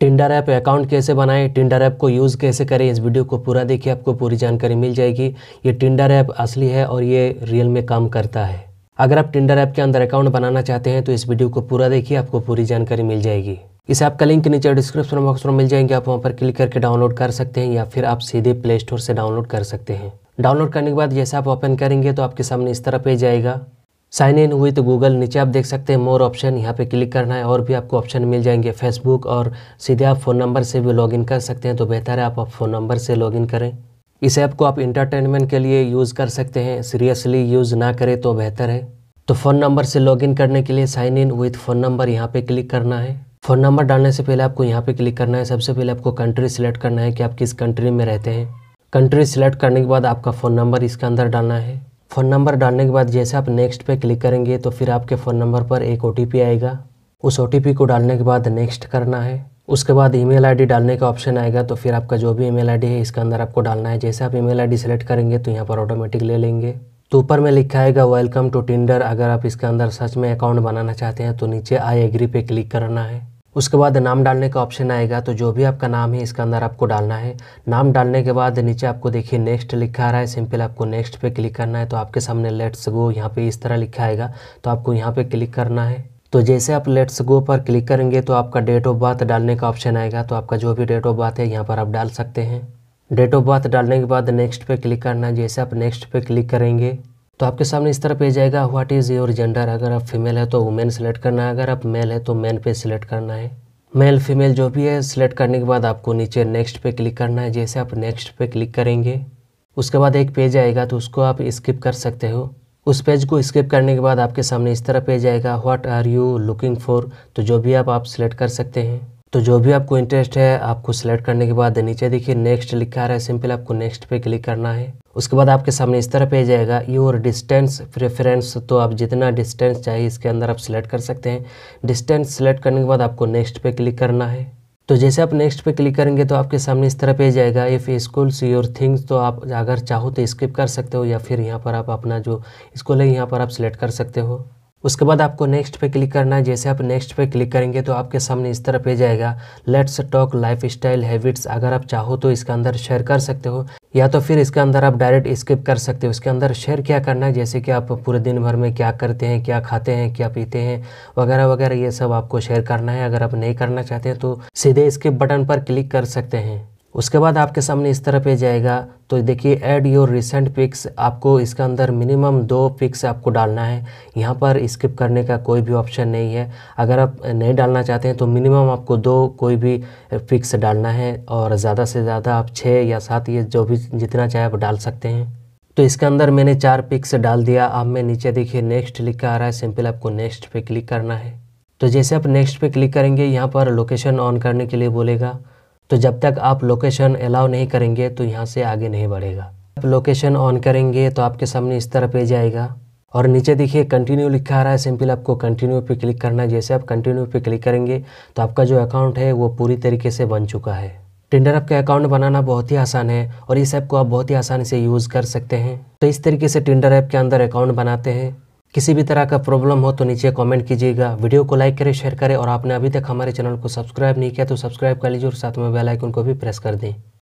Tinder app account कैसे बनाएं Tinder app को यूज़ कैसे करें इस वीडियो को पूरा देखिए आपको पूरी जानकारी मिल जाएगी ये टिंडर ऐप असली है और ये रियल में काम करता है अगर आप टिंडर ऐप के अंदर अकाउंट बनाना चाहते हैं तो इस वीडियो को पूरा देखिए आपको पूरी जानकारी मिल जाएगी इस ऐप का लिंक नीचे डिस्क्रिप्शन बॉक्स में मिल जाएंगे आप वहाँ पर क्लिक करके डाउनलोड कर सकते हैं या फिर आप सीधे प्ले स्टोर से डाउनलोड कर सकते हैं डाउनलोड करने के बाद जैसे आप ओपन करेंगे तो आपके सामने इस तरह पेज आएगा साइन इन विथ गूगल नीचे आप देख सकते हैं मोर ऑप्शन यहाँ पे क्लिक करना है और भी आपको ऑप्शन मिल जाएंगे फेसबुक और सीधे आप फ़ोन नंबर से भी लॉगिन कर सकते हैं तो बेहतर है आप फ़ोन नंबर से लॉगिन करें इस ऐप को आप इंटरटेनमेंट के लिए यूज़ कर सकते हैं सीरियसली यूज़ ना करें तो बेहतर है तो फ़ोन नंबर से लॉगिन करने के लिए sign in with phone number यहाँ पर क्लिक करना है फ़ोन नंबर डालने से पहले आपको यहाँ पर क्लिक करना है सबसे पहले आपको कंट्री सिलेक्ट करना है कि आप किस कंट्री में रहते हैं कंट्री सिलेक्ट करने के बाद आपका फ़ोन नंबर इसके अंदर डालना है फ़ोन नंबर डालने के बाद जैसे आप नेक्स्ट पे क्लिक करेंगे तो फिर आपके फ़ोन नंबर पर एक ओ आएगा उस ओ को डालने के बाद नेक्स्ट करना है उसके बाद ईमेल आईडी डालने का ऑप्शन आएगा तो फिर आपका जो भी ईमेल आईडी है इसके अंदर आपको डालना है जैसे आप ईमेल आईडी सेलेक्ट करेंगे तो यहाँ पर ऑटोमेटिक ले लेंगे तो ऊपर में लिखा आएगा वेलकम टू टिंडर अगर आप इसके अंदर सच में अकाउंट बनाना चाहते हैं तो नीचे आई एग्री पे क्लिक करना है उसके बाद नाम डालने का ऑप्शन आएगा तो जो भी आपका नाम है इसके अंदर आपको डालना है नाम डालने के बाद नीचे आपको देखिए नेक्स्ट लिखा आ रहा है सिंपल आपको नेक्स्ट पे क्लिक करना है तो आपके सामने लेट्स गो यहाँ पे इस तरह लिखा आएगा तो आपको यहाँ पे क्लिक करना है तो जैसे आप लेट्स गो पर क्लिक करेंगे तो आपका डेट ऑफ बर्थ डालने का ऑप्शन आएगा तो आपका जो भी डेट ऑफ बर्थ है यहाँ पर आप डाल सकते हैं डेट ऑफ बर्थ डालने के बाद नेक्स्ट पे क्लिक करना है जैसे आप नेक्स्ट पे क्लिक करेंगे तो आपके सामने इस तरह पेज आएगा व्हाट इज़ योर जेंडर अगर आप फीमेल है तो वुमेन सेलेक्ट करना है अगर आप मेल है तो मैन पे सिलेक्ट करना है मेल फीमेल जो भी है सिलेक्ट करने के बाद आपको नीचे नेक्स्ट पे क्लिक करना है जैसे आप नेक्स्ट पे क्लिक करेंगे उसके बाद एक पेज आएगा तो उसको आप स्किप कर सकते हो उस पेज को स्किप करने के बाद आपके सामने इस तरह पेज आएगा what are you looking for तो जो भी आप आप सिलेक्ट कर सकते हैं तो जो भी आपको इंटरेस्ट है आपको सेलेक्ट करने के बाद नीचे देखिए नेक्स्ट लिखा रहा है सिंपल आपको नेक्स्ट पे क्लिक करना है उसके बाद आपके सामने इस तरह पे जाएगा योर डिस्टेंस प्रेफरेंस तो आप जितना डिस्टेंस चाहिए इसके अंदर आप सिलेक्ट कर सकते हैं डिस्टेंस सेलेक्ट करने के बाद आपको नेक्स्ट पे क्लिक करना है तो जैसे आप नेक्स्ट पे क्लिक करेंगे तो आपके सामने इस तरह पे जाएगा इफ़ स्कूल्स योर थिंग्स तो आप अगर चाहो तो स्किप कर सकते हो या फिर यहाँ पर आप अपना जो स्कूल है यहाँ पर आप सिलेक्ट कर सकते हो उसके बाद आपको नेक्स्ट पे क्लिक करना है जैसे आप नेक्स्ट पे क्लिक करेंगे तो आपके सामने इस तरह पे जाएगा let's talk lifestyle habits अगर आप चाहो तो इसके अंदर शेयर कर सकते हो या तो फिर इसके अंदर आप डायरेक्ट स्किप कर सकते हो इसके अंदर शेयर क्या करना है जैसे कि आप पूरे दिन भर में क्या करते हैं क्या खाते हैं क्या पीते हैं वगैरह वगैरह ये सब आपको शेयर करना है अगर आप नहीं करना चाहते हैं तो सीधे स्किप बटन पर क्लिक कर सकते हैं उसके बाद आपके सामने इस तरह पे जाएगा तो देखिए ऐड योर रिसेंट पिक्स आपको इसका अंदर मिनिमम दो पिक्स आपको डालना है यहाँ पर स्किप करने का कोई भी ऑप्शन नहीं है अगर आप नहीं डालना चाहते हैं तो मिनिमम आपको दो कोई भी पिक्स डालना है और ज़्यादा से ज़्यादा आप छः या सात ये जो भी जितना चाहे आप डाल सकते हैं तो इसके अंदर मैंने चार पिक्स डाल दिया अब मैं नीचे देखिए नेक्स्ट लिखा आ रहा है सिंपल आपको नेक्स्ट पे क्लिक करना है तो जैसे आप नेक्स्ट पे क्लिक करेंगे यहाँ पर लोकेशन ऑन करने के लिए बोलेगा तो जब तक आप लोकेशन अलाउ नहीं करेंगे तो यहाँ से आगे नहीं बढ़ेगा आप लोकेशन ऑन करेंगे तो आपके सामने इस तरह पेज आएगा और नीचे देखिए कंटिन्यू लिखा आ रहा है सिंपल आपको कंटिन्यू पे क्लिक करना है जैसे आप कंटिन्यू पे क्लिक करेंगे तो आपका जो अकाउंट है वो पूरी तरीके से बन चुका है टेंडर ऐप का अकाउंट बनाना बहुत ही आसान है और इस ऐप को आप बहुत ही आसानी से यूज़ कर सकते हैं तो इस तरीके से टेंडर ऐप के अंदर अकाउंट बनाते हैं किसी भी तरह का प्रॉब्लम हो तो नीचे कमेंट कीजिएगा वीडियो को लाइक करें शेयर करें और आपने अभी तक हमारे चैनल को सब्सक्राइब नहीं किया तो सब्सक्राइब कर लीजिए और साथ में बेल आइकन को भी प्रेस कर दें